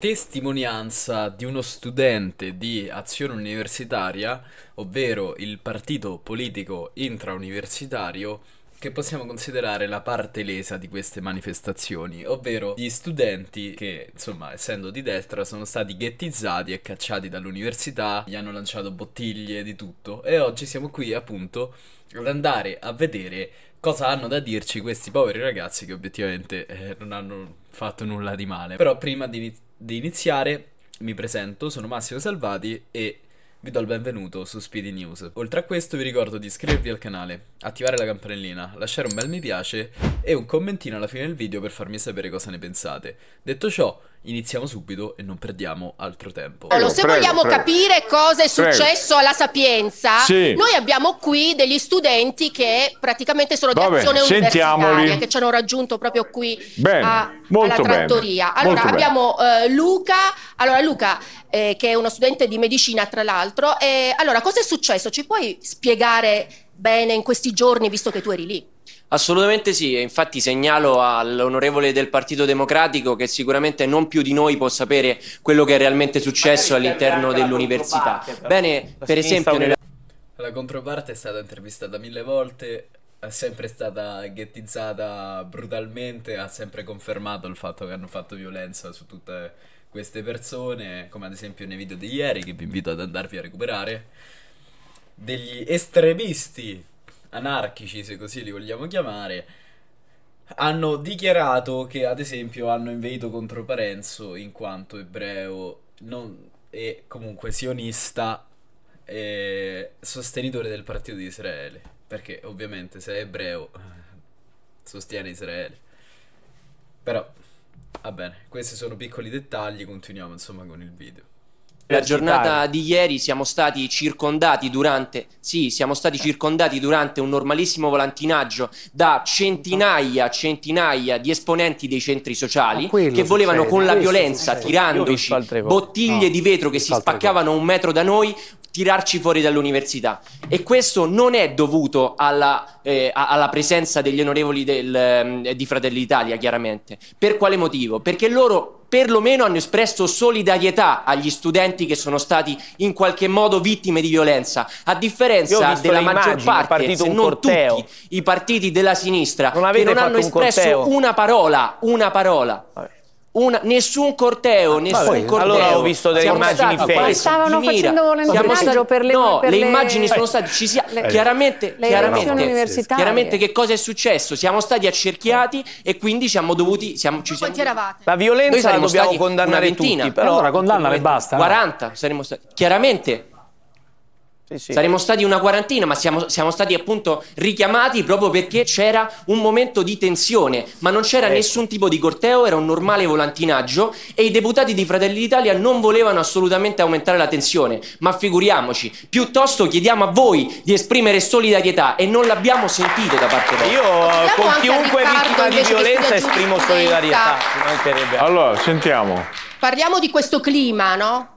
Testimonianza di uno studente di azione universitaria, ovvero il partito politico intrauniversitario, che possiamo considerare la parte lesa di queste manifestazioni, ovvero gli studenti che, insomma, essendo di destra, sono stati ghettizzati e cacciati dall'università, gli hanno lanciato bottiglie di tutto e oggi siamo qui appunto ad andare a vedere cosa hanno da dirci questi poveri ragazzi che obiettivamente eh, non hanno fatto nulla di male. Però prima di, di iniziare mi presento, sono Massimo Salvati e vi do il benvenuto su Speedy News. Oltre a questo vi ricordo di iscrivervi al canale, attivare la campanellina, lasciare un bel mi piace e un commentino alla fine del video per farmi sapere cosa ne pensate. Detto ciò, iniziamo subito e non perdiamo altro tempo. Allora, se prego, vogliamo prego. capire cosa è successo prego. alla Sapienza, sì. noi abbiamo qui degli studenti che praticamente sono di Vabbè, azione universitaria, che ci hanno raggiunto proprio qui bene, a, alla trattoria. Bene, allora, abbiamo eh, Luca allora Luca, eh, che è uno studente di medicina tra l'altro, eh, allora cosa è successo? Ci puoi spiegare bene in questi giorni visto che tu eri lì? Assolutamente sì, infatti segnalo all'onorevole del Partito Democratico che sicuramente non più di noi può sapere quello che è realmente successo all'interno dell'università. Bene, per esempio... Nella... La controparte è stata intervistata mille volte, è sempre stata ghettizzata brutalmente, ha sempre confermato il fatto che hanno fatto violenza su tutte queste persone, come ad esempio nei video di ieri che vi invito ad andarvi a recuperare, degli estremisti anarchici, se così li vogliamo chiamare, hanno dichiarato che ad esempio hanno inveito contro Parenzo in quanto ebreo non, e comunque sionista e sostenitore del partito di Israele, perché ovviamente se è ebreo sostiene Israele. Però Va bene, questi sono piccoli dettagli, continuiamo insomma con il video. La giornata di ieri siamo stati circondati durante, sì, siamo stati eh. circondati durante un normalissimo volantinaggio da centinaia, centinaia di esponenti dei centri sociali che succede, volevano con la violenza, succede. tirandoci bottiglie no, di vetro che si spaccavano cose. un metro da noi, tirarci fuori dall'università. E questo non è dovuto alla, eh, alla presenza degli onorevoli del, ehm, di Fratelli d'Italia, chiaramente. Per quale motivo? Perché loro perlomeno hanno espresso solidarietà agli studenti che sono stati in qualche modo vittime di violenza, a differenza della maggior parte, se non tutti, i partiti della sinistra non che non hanno espresso corteo. una parola, una parola. Vabbè una, nessun corteo, ah, nessun Vabbè, corteo. Allora ho visto delle siamo immagini fake. Stavano facendo volontario per le No, per le, le immagini eh. sono state ci sia, le, chiaramente, le chiaramente, chiaramente che cosa è successo? Siamo stati accerchiati e quindi siamo dovuti siamo, ci siamo eravate? La violenza la dobbiamo condannare tutti, però allora condanna le basta. 40 saremmo stati. Chiaramente sì, sì. Saremmo stati una quarantina, ma siamo, siamo, stati appunto richiamati proprio perché c'era un momento di tensione, ma non c'era eh. nessun tipo di corteo, era un normale volantinaggio e i deputati di Fratelli d'Italia non volevano assolutamente aumentare la tensione, ma figuriamoci, piuttosto chiediamo a voi di esprimere solidarietà e non l'abbiamo sentito da parte vostra. Io eh, con chiunque vittima di violenza esprimo solidarietà. Allora, sentiamo. Parliamo di questo clima, no?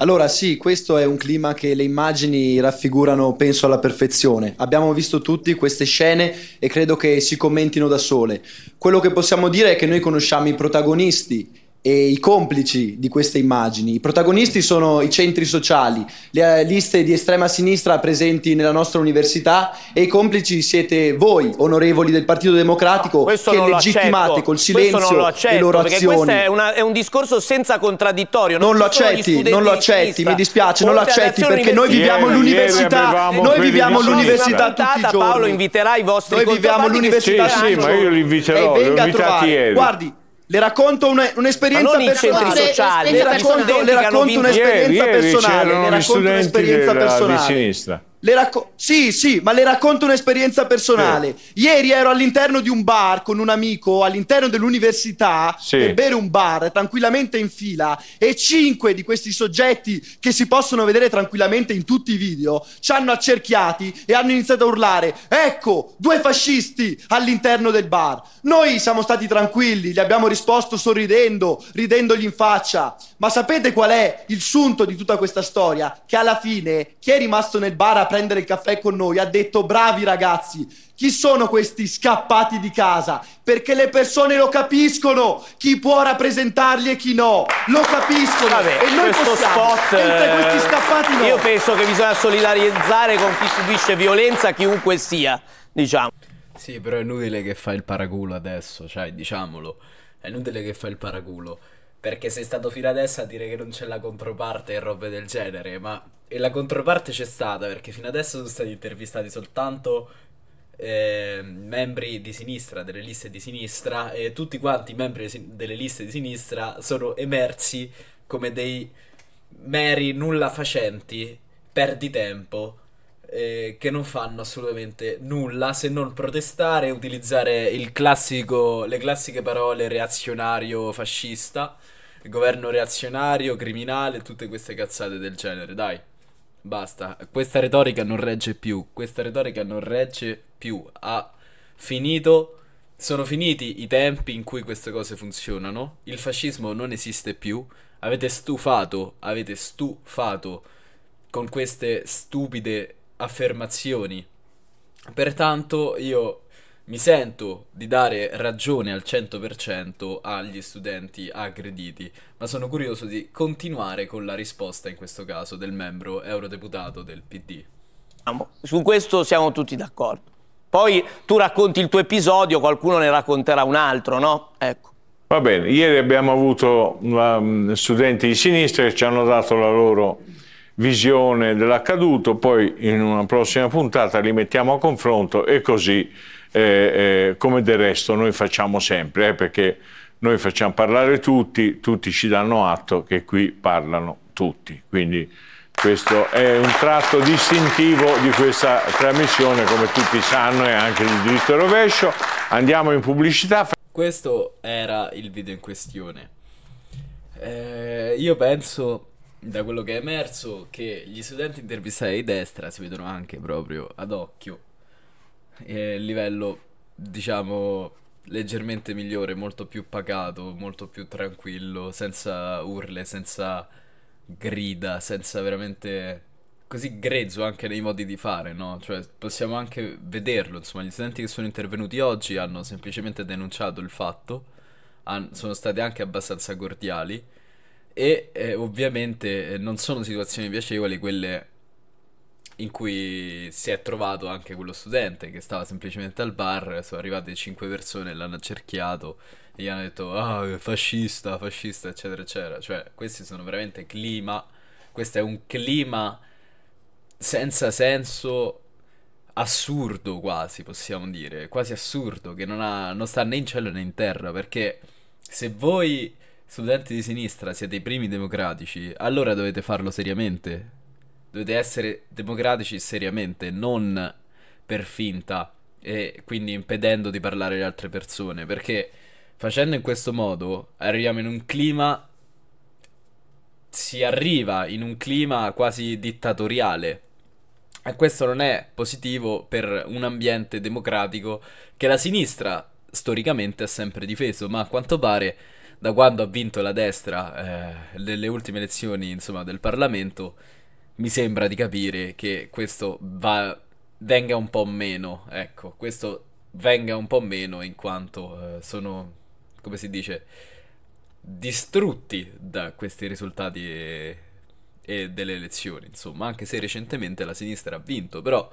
Allora sì, questo è un clima che le immagini raffigurano, penso, alla perfezione. Abbiamo visto tutti queste scene e credo che si commentino da sole. Quello che possiamo dire è che noi conosciamo i protagonisti, e i complici di queste immagini. I protagonisti sono i centri sociali, le eh, liste di estrema sinistra presenti nella nostra università e i complici siete voi, onorevoli del Partito Democratico, no, che legittimate col silenzio accetto, le loro azioni. Questo è, una, è, un discorso senza contraddittorio. Non, non lo accetti, non lo accetti, mi dispiace, non lo accetti perché noi viviamo l'università, noi viviamo l'università tutti i giorni. Paolo inviterà i vostri Noi viviamo l'università sì, sì, ma io li inviterò, li ho invitati trovare. Guardi le racconto un'esperienza non personale. Sociali, le racconto, le eh. racconto un'esperienza personale. Ieri le racconto un'esperienza personale. Di sinistra. Racco- sì, sì, ma le racconto un'esperienza personale. Sì. Ieri ero all'interno di un bar con un amico, all'interno dell'università, sì. per bere un bar tranquillamente in fila e cinque di questi soggetti che si possono vedere tranquillamente in tutti i video ci hanno accerchiati e hanno iniziato a urlare "Ecco, due fascisti all'interno del bar". Noi siamo stati tranquilli, gli abbiamo risposto sorridendo, ridendogli in faccia. Ma sapete qual è il sunto di tutta questa storia? Che alla fine chi è rimasto nel bar a prendere il caffè con noi, ha detto bravi ragazzi, chi sono questi scappati di casa? Perché le persone lo capiscono, chi può rappresentarli e chi no, lo capiscono. Vabbè, e noi questo possiamo, spot, mentre questi eh, scappati no. Io penso che bisogna solidarizzare con chi subisce violenza, chiunque sia, diciamo. Sì, però è inutile che fai il paraculo adesso, cioè diciamolo, è inutile che fai il paraculo. Perché sei stato fino adesso a dire che non c'è la controparte e robe del genere, ma e la controparte c'è stata perché fino adesso sono stati intervistati soltanto eh, membri di sinistra, delle liste di sinistra, e tutti quanti i membri delle liste di sinistra sono emersi come dei meri nulla facenti, perditempo, eh, che non fanno assolutamente nulla se non protestare e utilizzare classico, le classiche parole reazionario fascista, governo reazionario, criminale, tutte queste cazzate del genere, dai. Basta, questa retorica non regge più, questa retorica non regge più, ha finito, sono finiti i tempi in cui queste cose funzionano, il fascismo non esiste più, avete stufato, avete stufato con queste stupide affermazioni. Pertanto io mi sento di dare ragione al 100% agli studenti aggrediti, ma sono curioso di continuare con la risposta in questo caso del membro eurodeputato del PD. Su questo siamo tutti d'accordo. Poi tu racconti il tuo episodio, qualcuno ne racconterà un altro, no? Ecco. Va bene, ieri abbiamo avuto um, studenti di sinistra che ci hanno dato la loro visione dell'accaduto, poi in una prossima puntata li mettiamo a confronto e così eh, eh, come del resto noi facciamo sempre, eh, perché noi facciamo parlare tutti, tutti ci danno atto che qui parlano tutti. Quindi questo è un tratto distintivo di questa trasmissione, come tutti sanno, e anche di diritto e rovescio. Andiamo in pubblicità. Questo era il video in questione. Eh, io penso da quello che è emerso che gli studenti intervistati di destra si vedono anche proprio ad occhio il livello diciamo leggermente migliore, molto più pacato, molto più tranquillo, senza urle, senza grida, senza veramente così grezzo anche nei modi di fare, no? Cioè, possiamo anche vederlo, insomma, gli studenti che sono intervenuti oggi hanno semplicemente denunciato il fatto, han- sono stati anche abbastanza cordiali e eh, ovviamente eh, non sono situazioni piacevoli quelle in cui si è trovato anche quello studente che stava semplicemente al bar, sono arrivate cinque persone, l'hanno accerchiato e gli hanno detto ah fascista, fascista, eccetera, eccetera. Cioè, questi sono veramente clima, questo è un clima senza senso assurdo quasi, possiamo dire, quasi assurdo, che non, ha, non sta né in cielo né in terra, perché se voi Studenti di sinistra, siete i primi democratici, allora dovete farlo seriamente. Dovete essere democratici seriamente, non per finta e quindi impedendo di parlare alle altre persone, perché facendo in questo modo arriviamo in un clima si arriva in un clima quasi dittatoriale. E questo non è positivo per un ambiente democratico che la sinistra storicamente ha sempre difeso, ma a quanto pare da quando ha vinto la destra eh, nelle ultime elezioni insomma, del Parlamento, mi sembra di capire che questo va, venga un po' meno, ecco, questo venga un po' meno in quanto eh, sono, come si dice, distrutti da questi risultati e, e delle elezioni, insomma, anche se recentemente la sinistra ha vinto, però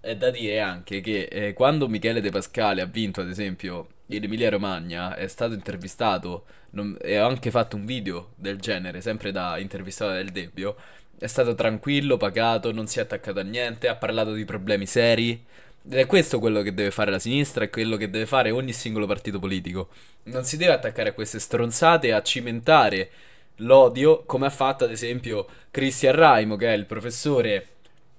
è da dire anche che eh, quando Michele De Pascale ha vinto, ad esempio, in Emilia Romagna, è stato intervistato non, e ho anche fatto un video del genere, sempre da intervistato del Debbio. È stato tranquillo, pagato, non si è attaccato a niente, ha parlato di problemi seri. Ed è questo quello che deve fare la sinistra, è quello che deve fare ogni singolo partito politico. Non si deve attaccare a queste stronzate e a cimentare l'odio, come ha fatto ad esempio Christian Raimo, che è il professore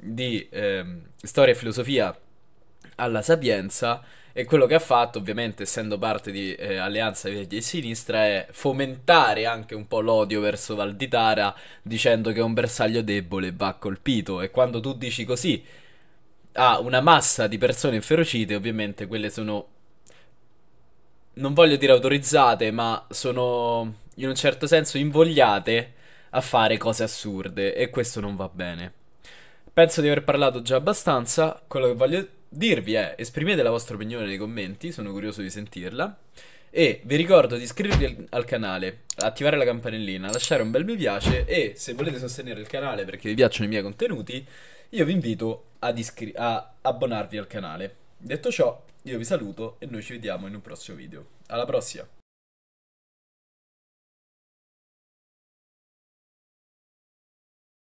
di ehm, storia e filosofia alla Sapienza e quello che ha fatto, ovviamente essendo parte di eh, Alleanza Verdi e Sinistra, è fomentare anche un po' l'odio verso Valditara dicendo che è un bersaglio debole e va colpito. E quando tu dici così a una massa di persone inferocite, ovviamente quelle sono... non voglio dire autorizzate, ma sono in un certo senso invogliate a fare cose assurde e questo non va bene. Penso di aver parlato già abbastanza, quello che voglio dirvi è esprimete la vostra opinione nei commenti, sono curioso di sentirla. E vi ricordo di iscrivervi al canale, attivare la campanellina, lasciare un bel mi piace e se volete sostenere il canale perché vi piacciono i miei contenuti, io vi invito ad iscri- a abbonarvi al canale. Detto ciò, io vi saluto e noi ci vediamo in un prossimo video. Alla prossima!